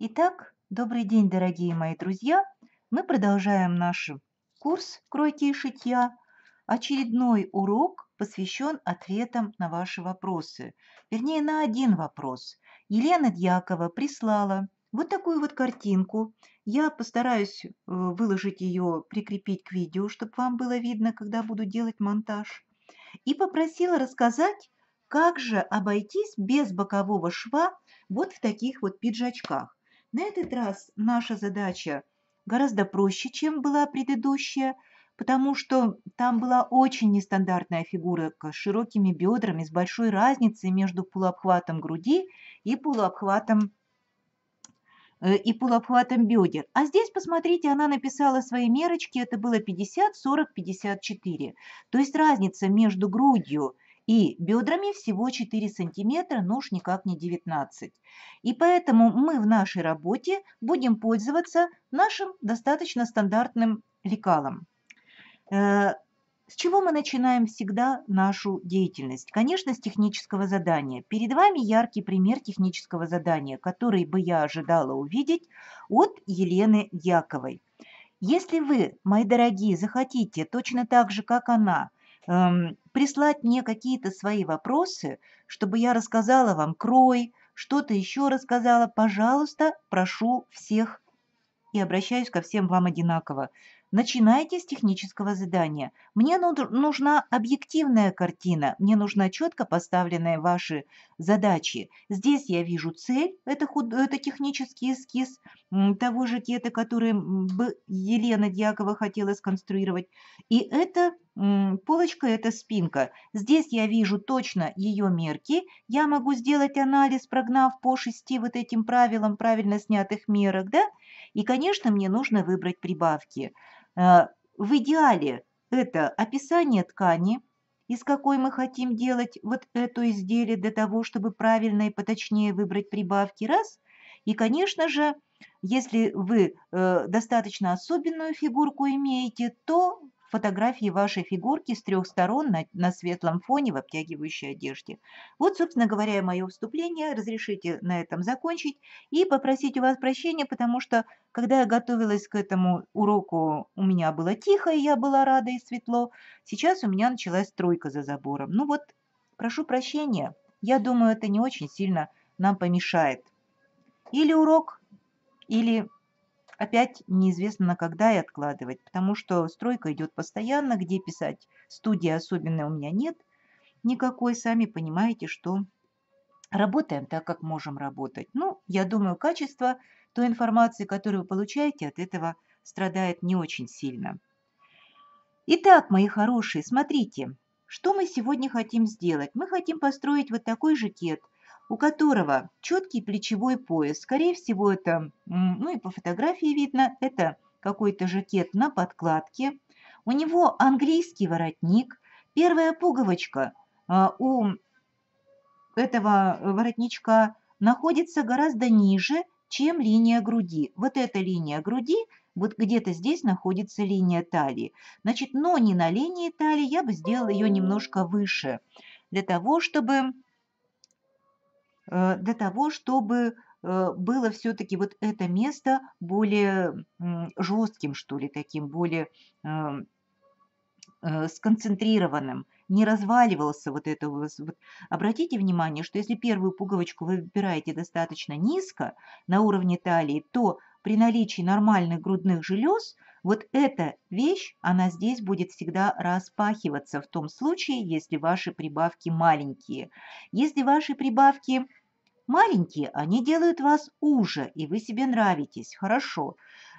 Итак, добрый день, дорогие мои друзья! Мы продолжаем наш курс «Кройки и шитья». Очередной урок посвящен ответам на ваши вопросы. Вернее, на один вопрос. Елена Дьякова прислала вот такую вот картинку. Я постараюсь э, выложить ее, прикрепить к видео, чтобы вам было видно, когда буду делать монтаж. И попросила рассказать, как же обойтись без бокового шва вот в таких вот пиджачках. На этот раз наша задача гораздо проще, чем была предыдущая, потому что там была очень нестандартная фигура с широкими бедрами, с большой разницей между полуобхватом груди и полуобхватом э, и полуобхватом бедер. А здесь, посмотрите, она написала свои мерочки, это было 50, 40, 54. То есть разница между грудью и и бедрами всего 4 сантиметра, но уж никак не 19. И поэтому мы в нашей работе будем пользоваться нашим достаточно стандартным лекалом. Э, с чего мы начинаем всегда нашу деятельность? Конечно, с технического задания. Перед вами яркий пример технического задания, который бы я ожидала увидеть от Елены Яковой. Если вы, мои дорогие, захотите точно так же, как она, Эм, прислать мне какие-то свои вопросы, чтобы я рассказала вам крой, что-то еще рассказала, пожалуйста, прошу всех и обращаюсь ко всем вам одинаково. Начинайте с технического задания. Мне нужна объективная картина, мне нужна четко поставленные ваши задачи. Здесь я вижу цель, это, худ... это технический эскиз того же кета, который Елена Дьякова хотела сконструировать. И это полочка – это спинка. Здесь я вижу точно ее мерки. Я могу сделать анализ, прогнав по шести вот этим правилам правильно снятых мерок. Да? И, конечно, мне нужно выбрать прибавки. Э, в идеале это описание ткани, из какой мы хотим делать вот это изделие для того, чтобы правильно и поточнее выбрать прибавки, раз. И, конечно же, если вы э, достаточно особенную фигурку имеете, то фотографии вашей фигурки с трех сторон на, на светлом фоне в обтягивающей одежде. Вот, собственно говоря, мое вступление. Разрешите на этом закончить и попросить у вас прощения, потому что, когда я готовилась к этому уроку, у меня было тихо, и я была рада и светло. Сейчас у меня началась стройка за забором. Ну вот, прошу прощения. Я думаю, это не очень сильно нам помешает. Или урок, или опять неизвестно на когда и откладывать, потому что стройка идет постоянно, где писать студии особенно у меня нет никакой, сами понимаете, что работаем так, как можем работать. Ну, я думаю, качество той информации, которую вы получаете, от этого страдает не очень сильно. Итак, мои хорошие, смотрите, что мы сегодня хотим сделать? Мы хотим построить вот такой жакет – у которого четкий плечевой пояс. Скорее всего, это, ну и по фотографии видно, это какой-то жакет на подкладке. У него английский воротник, первая пуговочка. А, у этого воротничка находится гораздо ниже, чем линия груди. Вот эта линия груди, вот где-то здесь находится линия талии. Значит, но не на линии талии, я бы сделала ее немножко выше, для того, чтобы Э, для того, чтобы э, было все-таки вот это место более жестким, что ли, таким, более эм, э, сконцентрированным, не разваливался вот это. Вот. Обратите внимание, что если первую пуговочку вы выбираете достаточно низко, на уровне талии, то при наличии нормальных грудных желез – вот эта вещь, она здесь будет всегда распахиваться в том случае, если ваши прибавки маленькие. Если ваши прибавки маленькие, они делают вас уже, и вы себе нравитесь, хорошо.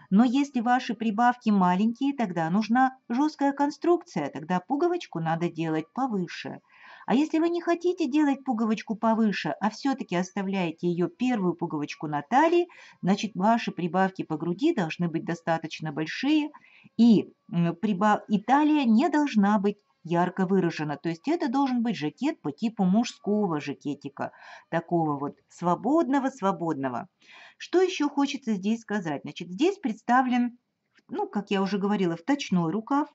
Но если ваши прибавки маленькие, тогда нужна жесткая конструкция, тогда пуговочку надо делать повыше. А если вы не хотите делать пуговочку повыше, а все-таки оставляете ее первую пуговочку на талии, значит ваши прибавки по груди должны быть достаточно большие, и, прибав... и талия не должна быть ярко выражена. То есть это должен быть жакет по типу мужского жакетика, такого вот свободного-свободного. Что еще хочется здесь сказать? Значит, здесь представлен, ну, как я уже говорила, вточной рукав.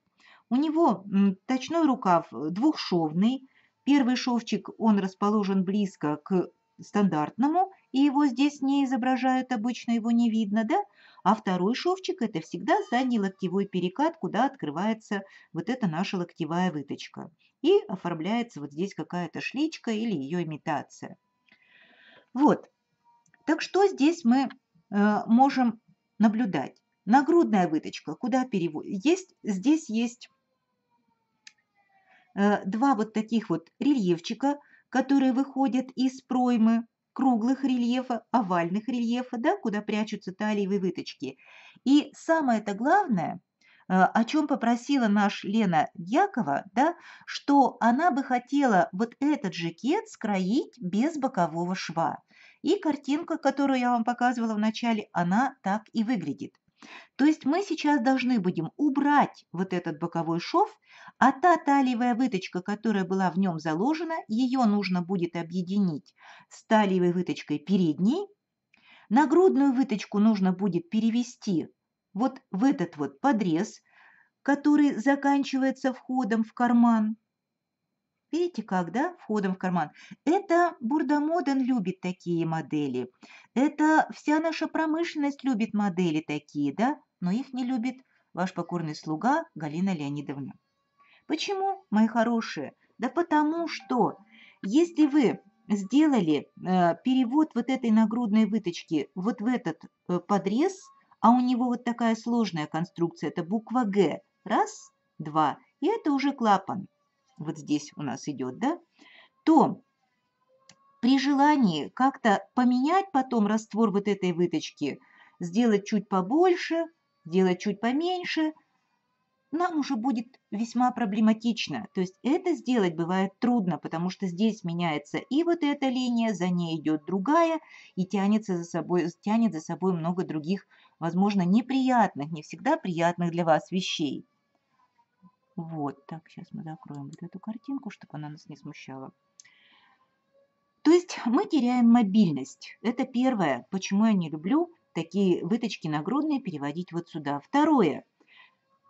У него м, точной рукав двухшовный, Первый шовчик, он расположен близко к стандартному, и его здесь не изображают, обычно его не видно, да? А второй шовчик – это всегда задний локтевой перекат, куда открывается вот эта наша локтевая выточка. И оформляется вот здесь какая-то шличка или ее имитация. Вот. Так что здесь мы э, можем наблюдать? Нагрудная выточка, куда перевод? Есть, здесь есть Э, два вот таких вот рельефчика, которые выходят из проймы круглых рельефа, овальных рельефа, да, куда прячутся талиевые выточки. И самое-то главное, э, о чем попросила наш Лена Якова, да, что она бы хотела вот этот жакет скроить без бокового шва. И картинка, которую я вам показывала в начале, она так и выглядит. То есть мы сейчас должны будем убрать вот этот боковой шов, а та талиевая выточка, которая была в нем заложена, ее нужно будет объединить с талиевой выточкой передней. Нагрудную выточку нужно будет перевести вот в этот вот подрез, который заканчивается входом в карман. Видите, когда входом в карман. Это Бурдамоден любит такие модели. Это вся наша промышленность любит модели такие, да? Но их не любит ваш покорный слуга Галина Леонидовна. Почему, мои хорошие? Да потому что, если вы сделали э, перевод вот этой нагрудной выточки вот в этот э, подрез, а у него вот такая сложная конструкция, это буква «Г», раз, два, и это уже клапан вот здесь у нас идет, да, то при желании как-то поменять потом раствор вот этой выточки, сделать чуть побольше, делать чуть поменьше, нам уже будет весьма проблематично. То есть это сделать бывает трудно, потому что здесь меняется и вот эта линия, за ней идет другая и тянется за собой, тянет за собой много других, возможно, неприятных, не всегда приятных для вас вещей. Вот так, сейчас мы закроем вот эту картинку, чтобы она нас не смущала. То есть мы теряем мобильность. Это первое, почему я не люблю такие выточки нагрудные переводить вот сюда. Второе.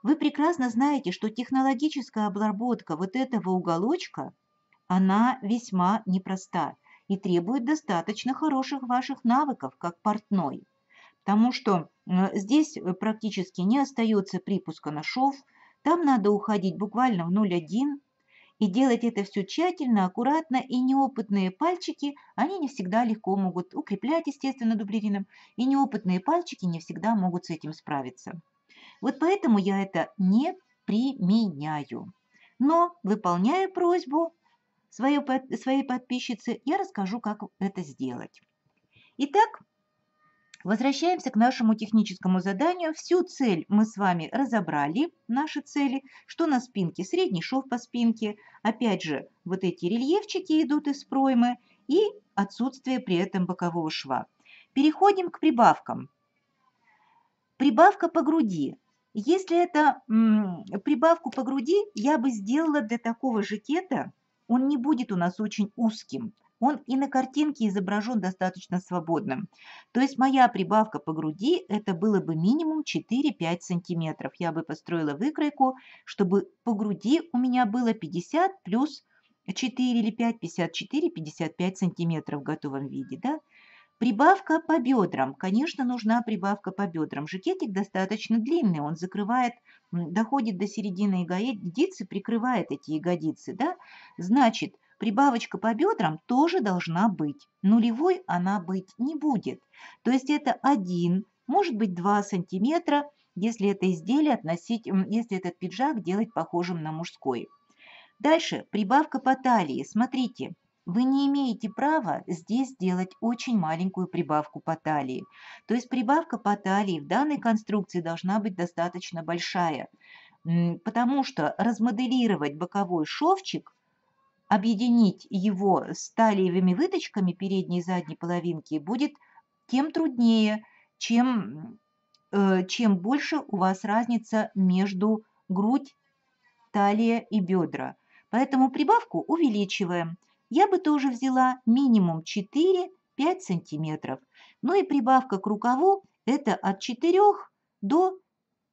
Вы прекрасно знаете, что технологическая обработка вот этого уголочка, она весьма непроста и требует достаточно хороших ваших навыков как портной. Потому что э, здесь э, практически не остается припуска на шов – там надо уходить буквально в 0,1 и делать это все тщательно, аккуратно, и неопытные пальчики, они не всегда легко могут укреплять, естественно, дублерином, и неопытные пальчики не всегда могут с этим справиться. Вот поэтому я это не применяю. Но, выполняя просьбу своей подписчицы, я расскажу, как это сделать. Итак, Возвращаемся к нашему техническому заданию. Всю цель мы с вами разобрали, наши цели, что на спинке, средний шов по спинке. Опять же, вот эти рельефчики идут из проймы и отсутствие при этом бокового шва. Переходим к прибавкам. Прибавка по груди. Если это прибавку по груди, я бы сделала для такого жакета, он не будет у нас очень узким он и на картинке изображен достаточно свободным. То есть моя прибавка по груди это было бы минимум 4-5 сантиметров. Я бы построила выкройку, чтобы по груди у меня было 50 плюс 4 или 5, 54, 55 сантиметров в готовом виде. Да? Прибавка по бедрам. Конечно, нужна прибавка по бедрам. Жакетик достаточно длинный, он закрывает, доходит до середины ягодицы, прикрывает эти ягодицы. Да? Значит, Прибавочка по бедрам тоже должна быть. Нулевой она быть не будет. То есть это 1, может быть 2 сантиметра, если это изделие относить, если этот пиджак делать похожим на мужской. Дальше прибавка по талии. Смотрите, вы не имеете права здесь делать очень маленькую прибавку по талии. То есть прибавка по талии в данной конструкции должна быть достаточно большая, потому что размоделировать боковой шовчик объединить его с талиевыми выточками передней и задней половинки будет тем труднее, чем, э, чем больше у вас разница между грудь, талия и бедра. Поэтому прибавку увеличиваем. Я бы тоже взяла минимум 4-5 сантиметров. Ну и прибавка к рукаву – это от 4 до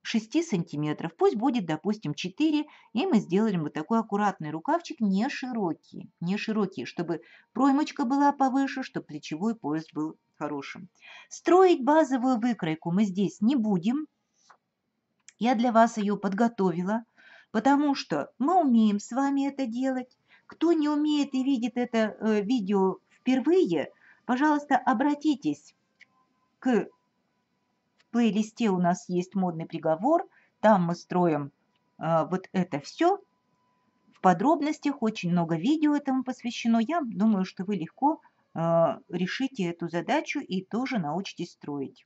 6 сантиметров, пусть будет, допустим, 4, и мы сделаем вот такой аккуратный рукавчик, не широкий, не широкий, чтобы проймочка была повыше, чтобы плечевой пояс был хорошим. Строить базовую выкройку мы здесь не будем. Я для вас ее подготовила, потому что мы умеем с вами это делать. Кто не умеет и видит это э, видео впервые, пожалуйста, обратитесь к плейлисте у нас есть модный приговор, там мы строим э, вот это все. В подробностях очень много видео этому посвящено. Я думаю, что вы легко э, решите эту задачу и тоже научитесь строить.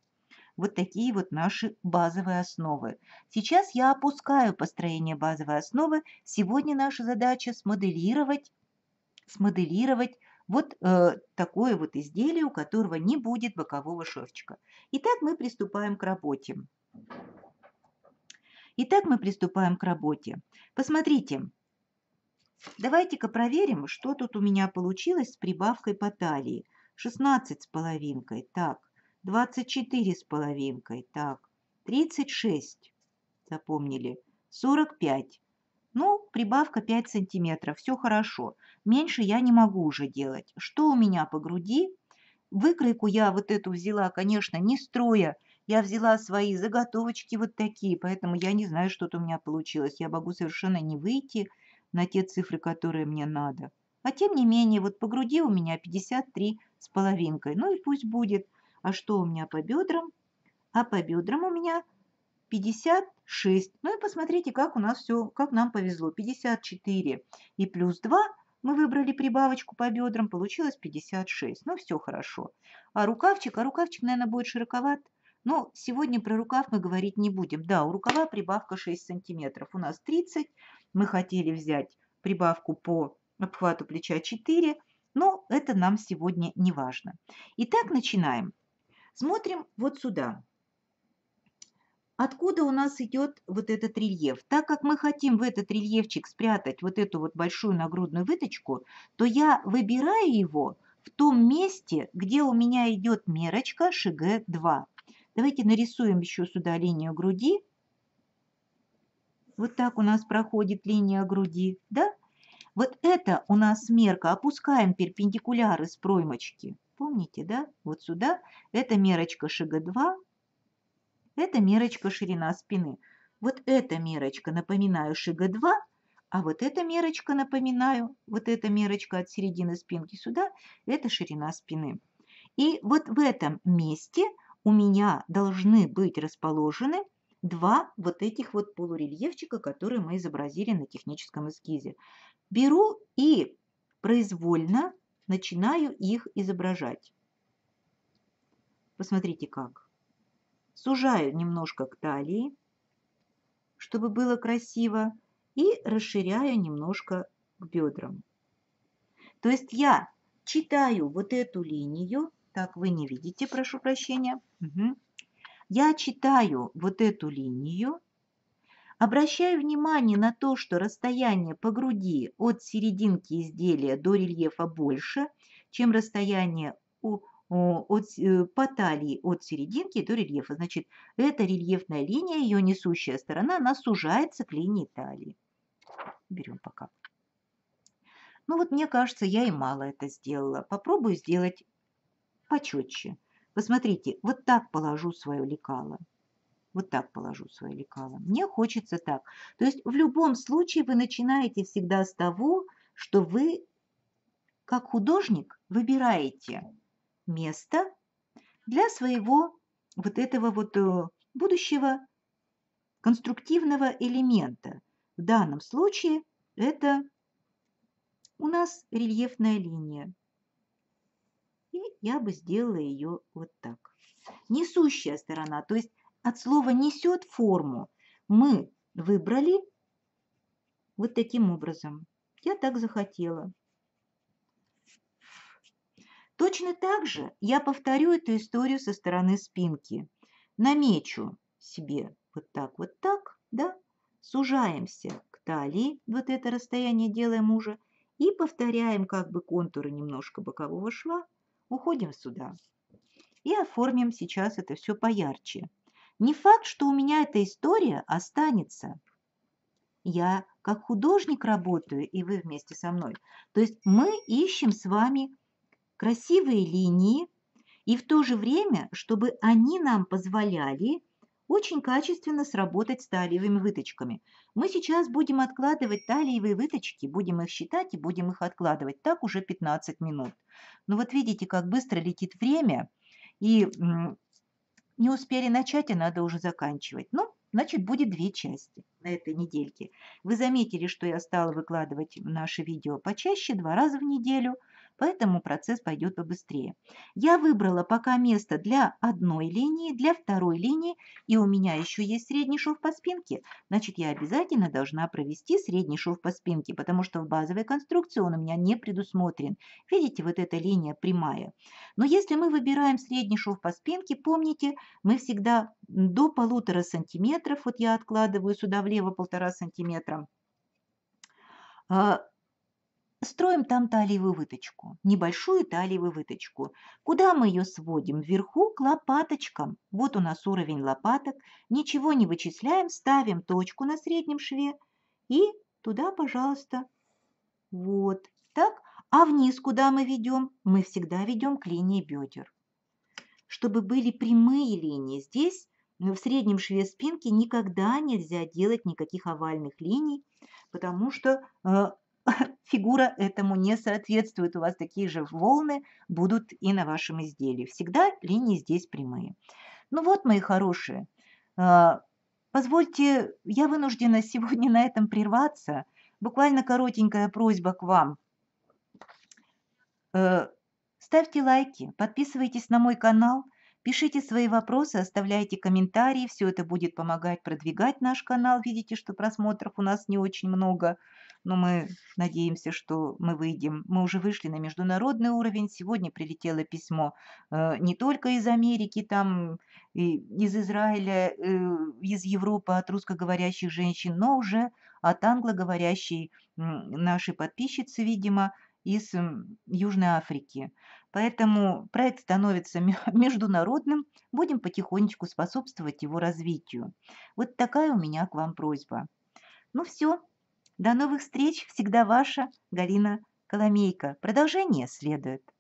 Вот такие вот наши базовые основы. Сейчас я опускаю построение базовой основы. Сегодня наша задача смоделировать, смоделировать вот э, такое вот изделие, у которого не будет бокового шовчика. Итак, мы приступаем к работе. Итак, мы приступаем к работе. Посмотрите, давайте-ка проверим, что тут у меня получилось с прибавкой по талии. 16 с половинкой, так, 24 с половинкой, так, 36, запомнили, 45. Ну, прибавка 5 сантиметров, все хорошо. Меньше я не могу уже делать. Что у меня по груди? Выкройку я вот эту взяла, конечно, не строя. Я взяла свои заготовочки вот такие, поэтому я не знаю, что-то у меня получилось. Я могу совершенно не выйти на те цифры, которые мне надо. А тем не менее, вот по груди у меня 53 с половинкой. Ну и пусть будет. А что у меня по бедрам? А по бедрам у меня 56. Ну и посмотрите, как у нас все, как нам повезло. 54 и плюс 2 мы выбрали прибавочку по бедрам, получилось 56. Ну, все хорошо. А рукавчик, а рукавчик, наверное, будет широковат. Но сегодня про рукав мы говорить не будем. Да, у рукава прибавка 6 сантиметров. У нас 30. Мы хотели взять прибавку по обхвату плеча 4. Но это нам сегодня не важно. Итак, начинаем. Смотрим вот сюда откуда у нас идет вот этот рельеф. Так как мы хотим в этот рельефчик спрятать вот эту вот большую нагрудную выточку, то я выбираю его в том месте, где у меня идет мерочка шг 2. Давайте нарисуем еще сюда линию груди. Вот так у нас проходит линия груди, да? Вот это у нас мерка. Опускаем перпендикуляры с проймочки. Помните, да? Вот сюда. Это мерочка шг 2 это мерочка ширина спины. Вот эта мерочка, напоминаю, шига 2, а вот эта мерочка, напоминаю, вот эта мерочка от середины спинки сюда, это ширина спины. И вот в этом месте у меня должны быть расположены два вот этих вот полурельефчика, которые мы изобразили на техническом эскизе. Беру и произвольно начинаю их изображать. Посмотрите как сужаю немножко к талии, чтобы было красиво, и расширяю немножко к бедрам. То есть я читаю вот эту линию, так вы не видите, прошу прощения. Угу. Я читаю вот эту линию, обращаю внимание на то, что расстояние по груди от серединки изделия до рельефа больше, чем расстояние у от, э, по талии от серединки до рельефа. Значит, эта рельефная линия, ее несущая сторона, она сужается к линии талии. Берем пока. Ну вот мне кажется, я и мало это сделала. Попробую сделать почетче. Посмотрите, вот так положу свое лекало. Вот так положу свое лекало. Мне хочется так. То есть в любом случае вы начинаете всегда с того, что вы, как художник, выбираете – место для своего вот этого вот э, будущего конструктивного элемента. В данном случае это у нас рельефная линия. И я бы сделала ее вот так. Несущая сторона, то есть от слова несет форму, мы выбрали вот таким образом. Я так захотела. Точно так же я повторю эту историю со стороны спинки. Намечу себе вот так, вот так, да, сужаемся к талии, вот это расстояние делаем уже, и повторяем как бы контуры немножко бокового шва, уходим сюда. И оформим сейчас это все поярче. Не факт, что у меня эта история останется. Я как художник работаю, и вы вместе со мной. То есть мы ищем с вами красивые линии, и в то же время, чтобы они нам позволяли очень качественно сработать с талиевыми выточками. Мы сейчас будем откладывать талиевые выточки, будем их считать и будем их откладывать. Так уже 15 минут. Но вот видите, как быстро летит время, и не успели начать, а надо уже заканчивать. Ну, значит, будет две части на этой недельке. Вы заметили, что я стала выкладывать наши видео почаще, два раза в неделю – поэтому процесс пойдет побыстрее. Я выбрала пока место для одной линии, для второй линии, и у меня еще есть средний шов по спинке. Значит, я обязательно должна провести средний шов по спинке, потому что в базовой конструкции он у меня не предусмотрен. Видите, вот эта линия прямая. Но если мы выбираем средний шов по спинке, помните, мы всегда до полутора сантиметров, вот я откладываю сюда влево полтора сантиметра, а, Строим там талиевую выточку, небольшую талиевую выточку. Куда мы ее сводим? Вверху к лопаточкам. Вот у нас уровень лопаток. Ничего не вычисляем, ставим точку на среднем шве и туда, пожалуйста. Вот так. А вниз куда мы ведем? Мы всегда ведем к линии бедер. Чтобы были прямые линии, здесь ну, в среднем шве спинки никогда нельзя делать никаких овальных линий, потому что э, фигура этому не соответствует, у вас такие же волны будут и на вашем изделии. Всегда линии здесь прямые. Ну вот, мои хорошие, а, позвольте, я вынуждена сегодня на этом прерваться. Буквально коротенькая просьба к вам. Э, ставьте лайки, подписывайтесь на мой канал – Пишите свои вопросы, оставляйте комментарии, все это будет помогать продвигать наш канал. Видите, что просмотров у нас не очень много, но мы надеемся, что мы выйдем. Мы уже вышли на международный уровень. Сегодня прилетело письмо э, не только из Америки, там и из Израиля, э, из Европы от русскоговорящих женщин, но уже от англоговорящей э, нашей подписчицы, видимо, из Южной Африки. Поэтому проект становится международным, будем потихонечку способствовать его развитию. Вот такая у меня к вам просьба. Ну все, до новых встреч, всегда ваша Галина Коломейко. Продолжение следует.